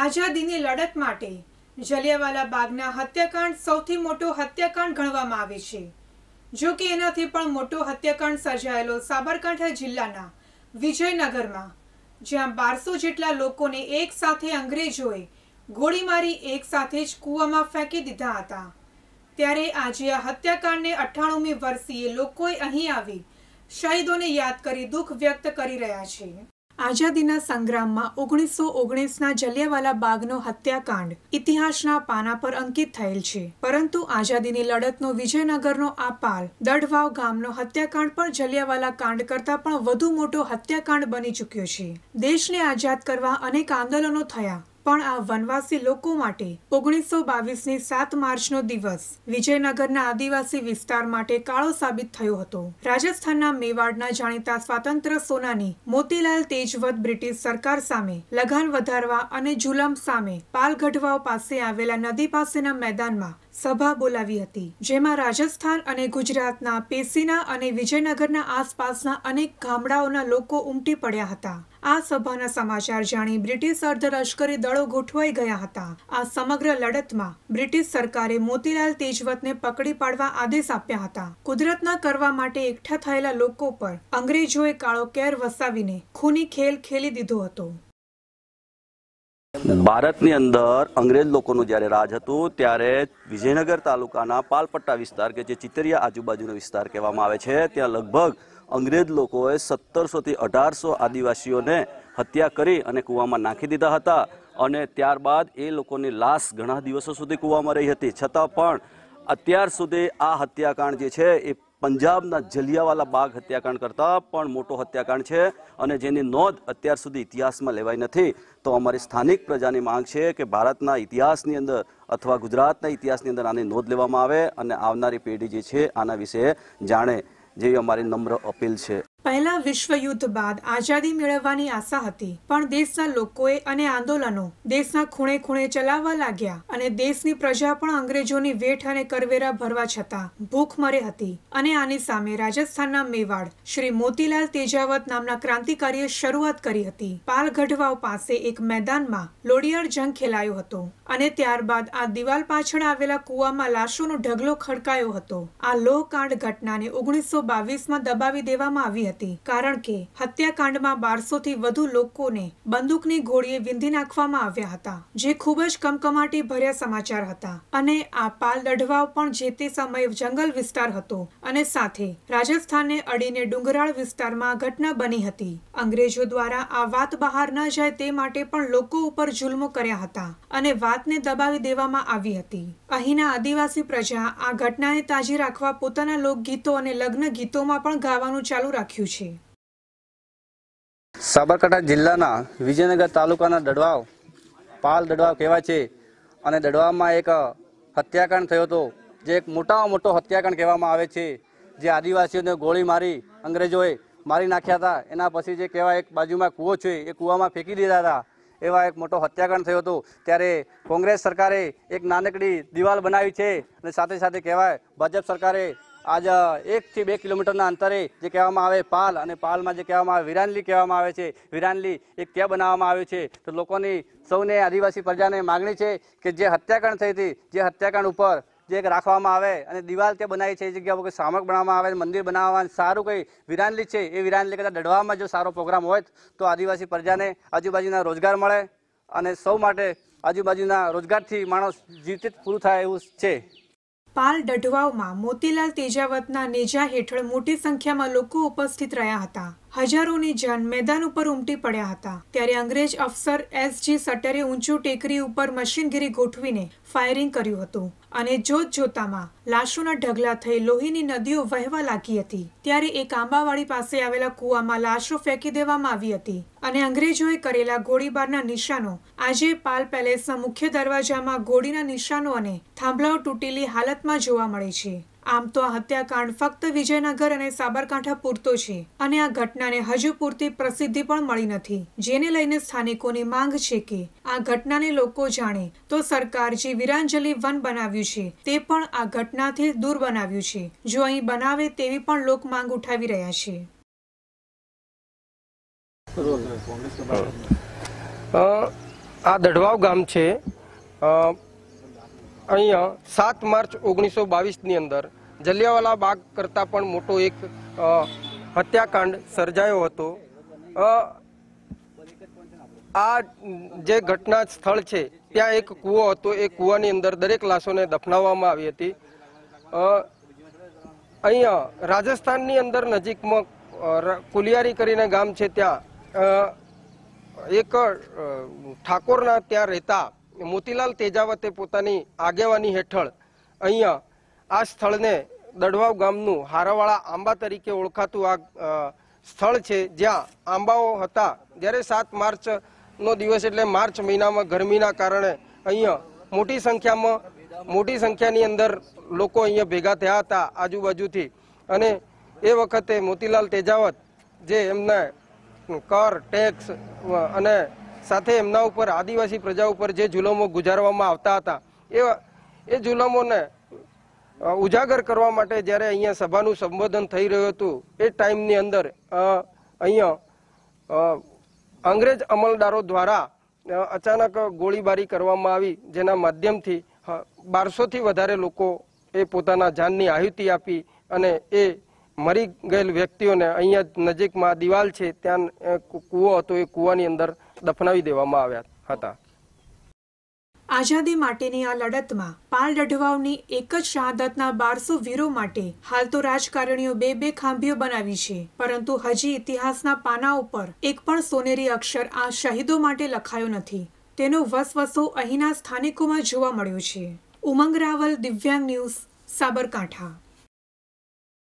આઝાદીની લડત માટે જલિયાવાલા બાગના હત્યાકાંડ સૌથી મોટો હત્યાકાંડ ગણવામાં આવે છે જો કે એનાથી પણ મોટો હત્યાકાંડ સર્જાયેલો સાબરકાંઠા જિલ્લાના વિજયનગરમાં જ્યાં બારસો જેટલા લોકોને એક સાથે અંગ્રેજોએ ગોળીમારી મારી એક સાથે જ કૂવામાં ફેંકી દીધા હતા ત્યારે આજે આ હત્યાકાંડને અઠ્ઠાણુંમી વર્ષીએ લોકોએ અહીં આવી શહીદોને યાદ કરી દુઃખ વ્યક્ત કરી રહ્યા છે આઝાદીના સંગ્રામમાં ઓગણીસો ઓગણીસના જલિયાવાલા બાગનો હત્યાકાંડ ઇતિહાસના પાના પર અંકિત થયેલ છે પરંતુ આઝાદીની લડતનો વિજયનગરનો આ પાલ દડવાવ ગામનો હત્યાકાંડ પણ જલિયાવાલા કાંડ કરતાં પણ વધુ મોટો હત્યાકાંડ બની ચૂક્યો છે દેશને આઝાદ કરવા અનેક આંદોલનો થયા પણ આ વનવાસી લોકો માટે ઓગણીસો બાવીસની સાત માર્ચનો દિવસ વિજયનગરના આદિવાસી વિસ્તાર માટે કાળો સાબિત થયો હતો રાજસ્થાનના મેવાડના જાણીતા સ્વાતંત્ર્ય સોનાની મોતીલાલ તેજવત બ્રિટિશ સરકાર સામે લગાન વધારવા અને જુલમ સામે પાલગઢવાઓ પાસે આવેલા નદી પાસેના મેદાનમાં સભા બોલાવી હતી જેમાં રાજસ્થાન અને ગુજરાતના પેસીના અને વિજયનગરના આસપાસના અનેક ગામડાઓના લોકો ઉમટી પડ્યા હતા આ સભાના સમાચાર જાણી બ્રિટિશ અર્ધલશ્કરી દળો ગોઠવાઈ ગયા હતા આ સમગ્ર લડતમાં બ્રિટિશ સરકારે મોતીલાલ તેજવતને પકડી પાડવા આદેશ આપ્યા હતા કુદરતના કરવા માટે એકઠા થયેલા લોકો પર અંગ્રેજોએ કાળો કેર વસાવીને ખૂની ખેલ ખેલી દીધો હતો ભારતની અંદર અંગ્રેજ લોકોનું જ્યારે રાજ હતું ત્યારે વિજયનગર તાલુકાના પાલપટ્ટા વિસ્તાર કે જે ચિતરિયા આજુબાજુનો વિસ્તાર કહેવામાં આવે છે ત્યાં લગભગ અંગ્રેજ લોકોએ સત્તરસોથી અઢારસો આદિવાસીઓને હત્યા કરી અને કૂવામાં નાખી દીધા હતા અને ત્યારબાદ એ લોકોની લાશ ઘણા દિવસો સુધી કૂવામાં રહી હતી છતાં પણ અત્યાર સુધી આ હત્યાકાંડ જે છે એ પંજાબના જલિયાવાલા બાગ હત્યાકાંડ કરતાં પણ મોટો હત્યાકાંડ છે અને જેની નોંધ અત્યાર સુધી ઇતિહાસમાં લેવાઈ નથી તો અમારી સ્થાનિક પ્રજાની માંગ છે કે ભારતના ઇતિહાસની અંદર અથવા ગુજરાતના ઇતિહાસની અંદર આની નોંધ લેવામાં આવે અને આવનારી પેઢી જે છે આના વિશે જાણે જેવી અમારી નમ્ર અપીલ છે પહેલા વિશ્વયુદ્ધ બાદ આઝાદી મેળવવાની આશા હતી પણ દેશના લોકોએ અને આંદોલનો દેશના ખૂણે ખૂણે ચલાવવા લાગ્યા અને દેશની પ્રજા પણ અંગ્રેજોની વેઠ અને કરવેરા ભરવા છતાં ભૂખ ભૂખમરે હતી અને આની સામે રાજસ્થાનના મેવાડ શ્રી મોતીલાલ તેજાવત નામના ક્રાંતિકારીએ શરૂઆત કરી હતી પાલ ગઢવાવ પાસે એક મેદાનમાં લોડિયાળ જંગ ખેલાયો હતો અને ત્યારબાદ આ દિવાલ પાછળ આવેલા કૂવામાં લાશોનો ઢગલો ખડકાયો હતો આ લોહકાંડ ઘટનાને ઓગણીસો બાવીસમાં દબાવી દેવામાં આવી હતી હતી કારણ કે હત્યાકાંડમાં બારસોથી વધુ લોકોને બંદૂકની ગોળીએ વિંધી નાખવામાં આવ્યા હતા જે ખૂબ જ કમકમાટી ભર્યા સમાચાર હતા અને આ પાલ લઢવાવ પણ જે તે સમયે જંગલ વિસ્તાર હતો અને સાથે રાજસ્થાનને અડીને ડુંગરાળ વિસ્તારમાં ઘટના બની હતી અંગ્રેજો દ્વારા આ વાત બહાર ન જાય તે માટે પણ લોકો ઉપર જુલ્મો કર્યા હતા અને વાતને દબાવી દેવામાં આવી હતી અહીંના આદિવાસી પ્રજા આ ઘટનાને તાજી રાખવા પોતાના લોકગીતો અને લગ્ન ગીતોમાં પણ ગાવાનું ચાલુ રાખ્યું છે છે સાબરકાંઠા જિલ્લાના વિજયનગર તાલુકાના દડવાવ પાલ દડવાવ કહેવાય છે અને દડવાવમાં એક હત્યાકાંડ થયો હતો જે એક મોટામાં મોટો હત્યાકાંડ કહેવામાં આવે છે જે આદિવાસીઓને ગોળી મારી અંગ્રેજોએ મારી નાખ્યા હતા એના પછી જે કહેવાય એક બાજુમાં કૂવો છે એ કૂવામાં ફેંકી દીધા હતા એવા એક મોટો હત્યાકાંડ થયો હતો ત્યારે કોંગ્રેસ સરકારે એક નાનકડી દિવાલ બનાવી છે અને સાથે સાથે કહેવાય ભાજપ સરકારે આજ એકથી બે કિલોમીટરના અંતરે જે કહેવામાં આવે પાલ અને પાલમાં જે કહેવામાં આવે વિરાનલી કહેવામાં આવે છે વિરાનલી એક ક્યાં બનાવવામાં આવ્યું છે તો લોકોની સૌને આદિવાસી પ્રજાને માગણી છે કે જે હત્યાકાંડ થઈ હતી જે હત્યાકાંડ ઉપર જે એક રાખવામાં આવે અને દિવાલ ત્યાં બનાવી છે એ જગ્યા ઉપર સામક બનાવવામાં આવે મંદિર બનાવવામાં સારું કંઈ વિરાનલી છે એ વિરાનલી કરતાં દડવામાં જો સારો પ્રોગ્રામ હોય તો આદિવાસી પ્રજાને આજુબાજુના રોજગાર મળે અને સૌ માટે આજુબાજુના રોજગારથી માણસ જીવિત પૂરું થાય એવું છે પાલ ડઢવાવમાં મોતીલાલ તેજાવતના નેજા હેઠળ મોટી સંખ્યામાં લોકો ઉપસ્થિત રહ્યા હતા હજારોની જન મેદાન ઉપર ઉમટી પડ્યા હતા ત્યારે અંગ્રેજ અફસર એસજી સટરે ઊંચું ટેકરી ઉપર મશીનગીરી ગોઠવીને ફાયરિંગ કર્યું હતું અને જોત જોતામાં લાશોના ઢગલા થઈ લોહીની નદીઓ વહેવા લાગી હતી ત્યારે એક આંબાવાડી પાસે આવેલા કૂવામાં લાશો ફેંકી દેવામાં આવી હતી અને અંગ્રેજોએ કરેલા ગોળીબારના નિશાનો આજે પાલ પેલેસના મુખ્ય દરવાજામાં ગોળીના નિશાનો અને થાંભલાઓ તૂટેલી હાલતમાં જોવા મળે છે આમ તો આ હત્યાકાંડ ફક્ત વિજયનગર અને સાબરકાંઠા પૂરતો છે અને આ ઘટનાને હજુ પૂરતી પ્રસિદ્ધિ પણ મળી નથી જેને લઈને સ્થાનિકોની માંગ છે કે આ ઘટનાને લોકો જાણે તો સરકાર જે વિરાંજલિ વન બનાવ્યું છે તે પણ આ ઘટનાથી દૂર બનાવ્યું છે જો અહીં બનાવે તેવી પણ લોક માંગ ઉઠાવી રહ્યા છે આ દઢવાવ ગામ છે અહીંયા સાત માર્ચ ઓગણીસો બાવીસની અંદર જલિયાવાલા બાગ કરતાં પણ મોટો એક હત્યાકાંડ સર્જાયો હતો આ જે ઘટના સ્થળ છે ત્યાં એક કૂવો હતો એ કૂવાની અંદર દરેક લાશોને દફનાવવામાં આવી હતી અહીંયા રાજસ્થાનની અંદર નજીકમાં કુલિયારી કરીને ગામ છે ત્યાં એક ઠાકોરના ત્યાં રહેતા મોતીલાલ તેજાવતે પોતાની આગેવાની હેઠળ અહીંયા આ સ્થળને દડવાવ ગામનું હારાવાળા આંબા તરીકે ઓળખાતું આ સ્થળ છે જ્યાં આંબાઓ હતા જ્યારે સાત માર્ચનો દિવસ એટલે માર્ચ મહિનામાં ગરમીના કારણે અહીંયા મોટી સંખ્યામાં મોટી સંખ્યાની અંદર લોકો અહીંયા ભેગા થયા હતા આજુબાજુથી અને એ વખતે મોતીલાલ તેજાવત જે એમને કર ટેક્સ અને સાથે એમના ઉપર આદિવાસી પ્રજા ઉપર જે જુલમો ગુજારવામાં આવતા હતા એ એ જુલમોને ઉજાગર કરવા માટે જ્યારે અહીંયા સભાનું સંબોધન થઈ રહ્યું હતું એ ટાઈમની અંદર અહીંયા અંગ્રેજ અમલદારો દ્વારા અચાનક ગોળીબારી કરવામાં આવી જેના માધ્યમથી બારસોથી વધારે લોકો એ પોતાના જાનની આહુતિ આપી અને એ મરી ગયેલ વ્યક્તિઓને અહીંયા નજીકમાં દિવાલ છે ત્યાં કૂવો હતો એ કૂવાની અંદર દફનાવી દેવામાં આવ્યા હતા આઝાદી માટેની આ લડતમાં પાલ લઢવાઓની એક જ શહાદતના બારસો વીરો માટે હાલ તો રાજકારણીઓ બે બે ખાંભીઓ બનાવી છે પરંતુ હજી ઇતિહાસના પાના ઉપર એક પણ સોનેરી અક્ષર આ શહીદો માટે લખાયો નથી તેનો વસવસો અહીંના સ્થાનિકોમાં જોવા મળ્યો છે ઉમંગ રાવલ દિવ્યાંગ ન્યૂઝ સાબરકાંઠા